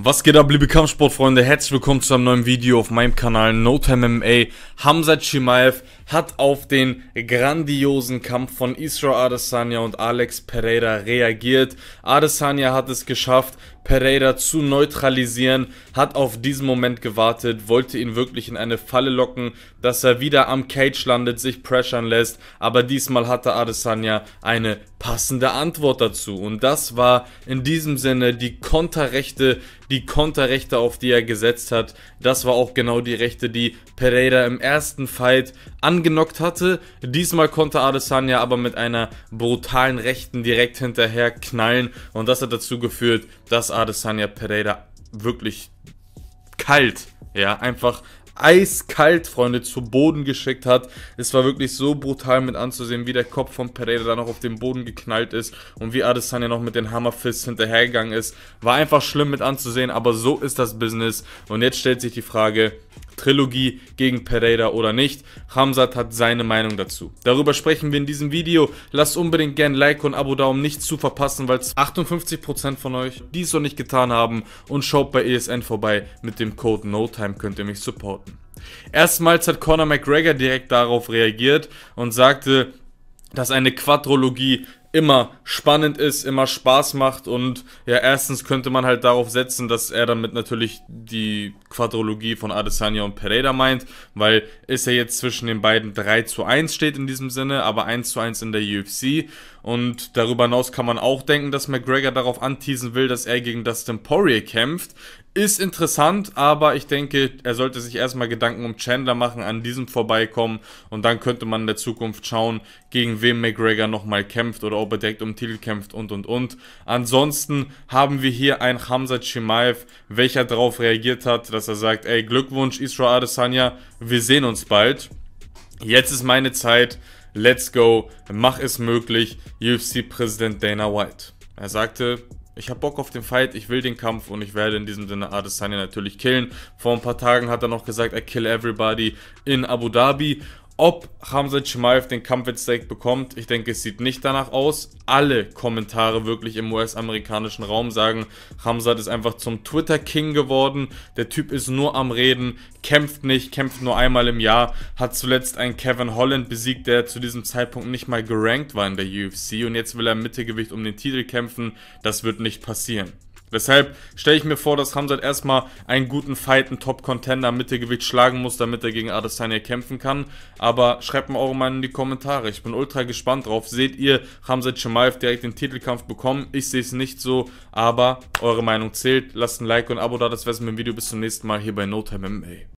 Was geht ab, liebe Kampfsportfreunde? Herzlich willkommen zu einem neuen Video auf meinem Kanal No Time MMA. Hamza Chimaev hat auf den grandiosen Kampf von Israel Adesanya und Alex Pereira reagiert. Adesanya hat es geschafft, Pereira zu neutralisieren, hat auf diesen Moment gewartet, wollte ihn wirklich in eine Falle locken, dass er wieder am Cage landet, sich pressern lässt, aber diesmal hatte Adesanya eine passende Antwort dazu und das war in diesem Sinne die Konterrechte, die Konterrechte, auf die er gesetzt hat, das war auch genau die Rechte, die Pereira im ersten Fight angenockt hatte. Diesmal konnte Adesanya aber mit einer brutalen Rechten direkt hinterher knallen und das hat dazu geführt, dass Adesanya Pereira wirklich kalt, ja, einfach eiskalt, Freunde, zu Boden geschickt hat. Es war wirklich so brutal mit anzusehen, wie der Kopf von Pereira da noch auf den Boden geknallt ist und wie Adesanya noch mit den Hammerfists hinterhergegangen ist. War einfach schlimm mit anzusehen, aber so ist das Business. Und jetzt stellt sich die Frage, Trilogie gegen Pereira oder nicht. Hamzat hat seine Meinung dazu. Darüber sprechen wir in diesem Video. Lasst unbedingt gerne Like und Abo da, um nichts zu verpassen, weil 58% von euch dies noch nicht getan haben und schaut bei ESN vorbei. Mit dem Code NOTIME könnt ihr mich supporten. Erstmals hat Conor McGregor direkt darauf reagiert und sagte, dass eine Quadrologie immer spannend ist, immer Spaß macht und ja, erstens könnte man halt darauf setzen, dass er damit natürlich die Quadrologie von Adesanya und Pereira meint, weil ist ja jetzt zwischen den beiden 3 zu 1 steht in diesem Sinne, aber 1 zu 1 in der UFC und darüber hinaus kann man auch denken, dass McGregor darauf anteasen will, dass er gegen Dustin Poirier kämpft. Ist interessant, aber ich denke, er sollte sich erstmal Gedanken um Chandler machen, an diesem vorbeikommen und dann könnte man in der Zukunft schauen, gegen wem McGregor nochmal kämpft oder Ober direkt um Titel kämpft und und und. Ansonsten haben wir hier einen Hamza Chimaev, welcher darauf reagiert hat, dass er sagt, ey, Glückwunsch Israel Adesanya, wir sehen uns bald. Jetzt ist meine Zeit, let's go, mach es möglich, UFC-Präsident Dana White. Er sagte, ich habe Bock auf den Fight, ich will den Kampf und ich werde in diesem Sinne Adesanya natürlich killen. Vor ein paar Tagen hat er noch gesagt, I kill everybody in Abu Dhabi ob Hamza Chimaev den Kampf jetzt direkt bekommt, ich denke, es sieht nicht danach aus. Alle Kommentare wirklich im US-amerikanischen Raum sagen, Hamza ist einfach zum Twitter-King geworden. Der Typ ist nur am Reden, kämpft nicht, kämpft nur einmal im Jahr, hat zuletzt einen Kevin Holland besiegt, der zu diesem Zeitpunkt nicht mal gerankt war in der UFC und jetzt will er im Mittelgewicht um den Titel kämpfen. Das wird nicht passieren. Weshalb stelle ich mir vor, dass Hamzat erstmal einen guten Fight, einen Top-Contender Mittelgewicht schlagen muss, damit er gegen Adesanya kämpfen kann. Aber schreibt mir eure Meinung in die Kommentare. Ich bin ultra gespannt drauf. Seht ihr Hamzat Shemaev direkt den Titelkampf bekommen? Ich sehe es nicht so, aber eure Meinung zählt. Lasst ein Like und ein Abo da. Das wäre es mit dem Video. Bis zum nächsten Mal hier bei No MMA.